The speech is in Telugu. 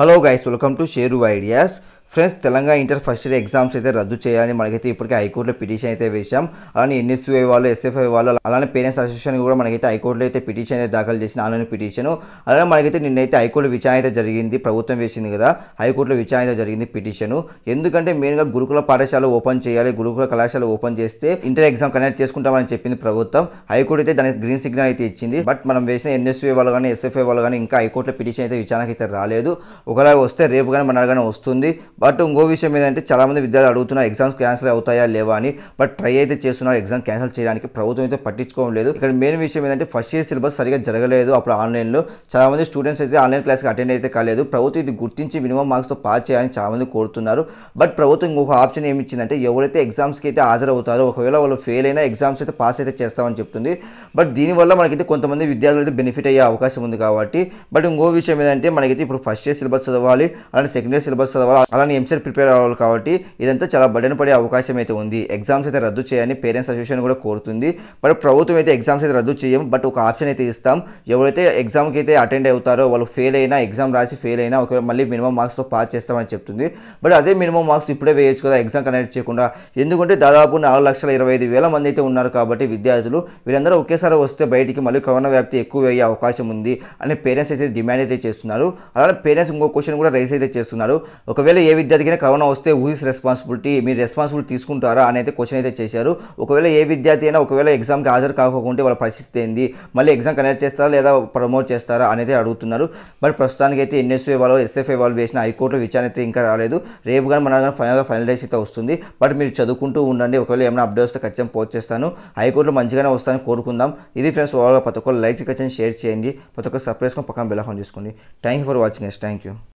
hello guys welcome to share ideas friends Telangana inter first year exams అయితే రద్దు చేయాలని మనకైతే ఇప్పటికే హైకోర్టులో పిటిషన్ అయితే వేశాం అలానే ఎన్ఎస్యూఐ వాళ్ళు ఎస్ఎఫ్ఐ వాళ్ళు అలానే పేరెంట్స్ అసోసియేషన్ కూడా మనకైతే హైకోర్టులో అయితే పిటిషన్ అయితే దాఖలు చేసిన ఆన్లైన్ పిటిషన్ అలానే మనకైతే నిన్నైతే హైకోర్టు విచారణ అయితే జరిగింది ప్రభుత్వం వేసింది కదా హైకోర్టులో విచారణ అయితే జరిగింది పిటిషన్ ఎందుకంటే మెయిన్గా గురుకుల పాఠశాల ఓపెన్ చేయాలి గురుకుల కళాశాల ఓపెన్ చేస్తే ఇంటర్ ఎగ్జామ్ కండక్ట్ చేసుకుంటామని చెప్పింది ప్రభుత్వం హైకోర్టు అయితే దానికి గ్రీన్ సిగ్నల్ అయితే ఇచ్చింది బట్ మనం వేసిన ఎన్ఎస్యూఐ వాళ్ళు కానీ ఎస్ఎఫ్ఐ వాళ్ళు కానీ ఇంకా హైకోర్టులో పిటిషన్ అయితే విచారణకి అయితే రాలేదు ఒకవేళ వస్తే రేపు కానీ మన కానీ వస్తుంది బట్ ఇంకో విషయం ఏంటంటే చాలామంది విద్యార్థులు అడుగుతున్నారు ఎగ్జామ్స్ క్యాన్సిల్ అవుతాయా లేవా అని బట్ ట్రై అయితే చేస్తున్నారు ఎగ్జామ్ క్యాన్సిల్ చేయడానికి ప్రభుత్వం అయితే పట్టించుకోవడం లేదు ఇక్కడ మెయిన్ విషయం ఏంటంటే ఫస్ట్ ఇయర్ సిలబస్ సరిగా జరగలేదు అప్పుడు ఆన్లైన్లో చాలామంది స్టూడెంట్స్ అయితే ఆన్లైన్ క్లాస్కి అటెండ్ అయితే కాలేదు ప్రభుత్వం ఇది గుర్తించి మినిమం మార్క్స్తో పాస్ చేయాలని చాలామంది కోరుతున్నారు బట్ ప్రభుత్వం ఇంకొక ఆప్షన్ ఏమి ఇచ్చిందంటే ఎవరైతే ఎగ్జామ్స్కి అయితే హాజరవుతారో ఒకవేళ వాళ్ళు ఫెయిల్ అయినా ఎగ్జామ్స్ అయితే పాస్ అయితే చేస్తామని చెప్తుంది బట్ దీనివల్ల మనకైతే కొంతమంది విద్యార్థులు అయితే బెనిఫిట్ అయ్యే అవకాశం ఉంది కాబట్టి బట్ ఇంకో విషయం ఏంటంటే మనకైతే ఇప్పుడు ఫస్ట్ ఇయర్ సిలబస్ చదవాలి అలానే సెకండ్ ఇయర్ సిలబస్ చదవాలి అలా కానీ ఎంసెట్ ప్రిపేర్ అవ్వాలి కాబట్టి ఇదంతా చాలా బడన పడే అవకాశం అయితే ఉంది ఎగ్జామ్స్ అయితే రద్దు చేయాలని పేరెంట్స్ అసోసియేషన్ కూడా కోరుతుంది బట్ ప్రభుత్వం అయితే ఎగ్జామ్స్ అయితే రద్దు చేయం బట్ ఒక ఆప్షన్ అయితే ఇస్తాం ఎవరైతే ఎగ్జామ్కి అయితే అటెండ్ అవుతారో వాళ్ళు ఫెయిల్ అయినా ఎగ్జామ్ రాసి ఫెయిల్ అయినా ఒకవేళ మళ్ళీ మినిమం మార్క్స్తో పాస్ చేస్తామని చెప్తుంది బట్ అదే మినిమం మార్క్స్ ఇప్పుడే వేయచ్చు కదా ఎగ్జామ్ కండక్ట్ చేయకుండా ఎందుకంటే దాదాపు నాలుగు లక్షల ఇరవై ఐదు వేల మంది అయితే ఉన్నారు కాబట్టి విద్యార్థులు వీరందరూ ఒకేసారి వస్తే బయటికి మళ్ళీ కరోనా వ్యాప్తి ఎక్కువ అయ్యే అవకాశం ఉంది అని పేరెంట్స్ అయితే డిమాండ్ అయితే చేస్తున్నారు అలానే పేరెంట్స్ ఇంకో క్వశ్చన్ కూడా రైస్ అయితే చేస్తున్నారు ఒకవేళ ఏ విద్యార్థికి కరోనా వస్తే ఊహిస్ రెస్పాన్సిబిలిటీ మీరు రెస్పాన్సిబిలిటీ తీసుకుంటారా అనేది క్వశ్చన్ అయితే చేశారు ఒకవేళ ఏ విద్యార్థి అయినా ఒకవేళ ఎగ్జామ్కి హాజరు కాకుండా వాళ్ళ పరిస్థితి ఏంది మళ్ళీ ఎగ్జామ్ కండక్ట్ చేస్తారా లేదా ప్రమోట్ చేస్తారా అనేది అడుగుతున్నారు మరి ప్రస్తుతానికి అయితే ఎన్ఎస్ఏ వాళ్ళు ఎస్ఎఫ్ఐ వాళ్ళు వేసిన హైకోర్టులో విచారణ అయితే ఇంకా రాలేదు రేపు కానీ మన కానీ ఫైనల్గా ఫైనలైజ్ అయితే వస్తుంది బట్ మీరు చదువుకుంటూ ఉండండి ఒకవేళ ఏమైనా అప్డేట్ వస్తే ఖచ్చితంగా పోస్ట్ చేస్తాను హైకోర్టులో మంచిగానే వస్తాను కోరుకుందాం ఇది ఫ్రెండ్స్ వాళ్ళ ప్రతి ఒక్కరు లైక్స్ ఖచ్చితంగా షేర్ చేయండి ప్రతి ఒక్కరు సబ్స్క్రైబ్ పక్కన బెల్ ఆన్ చేసుకోండి thank you for watching yes thank you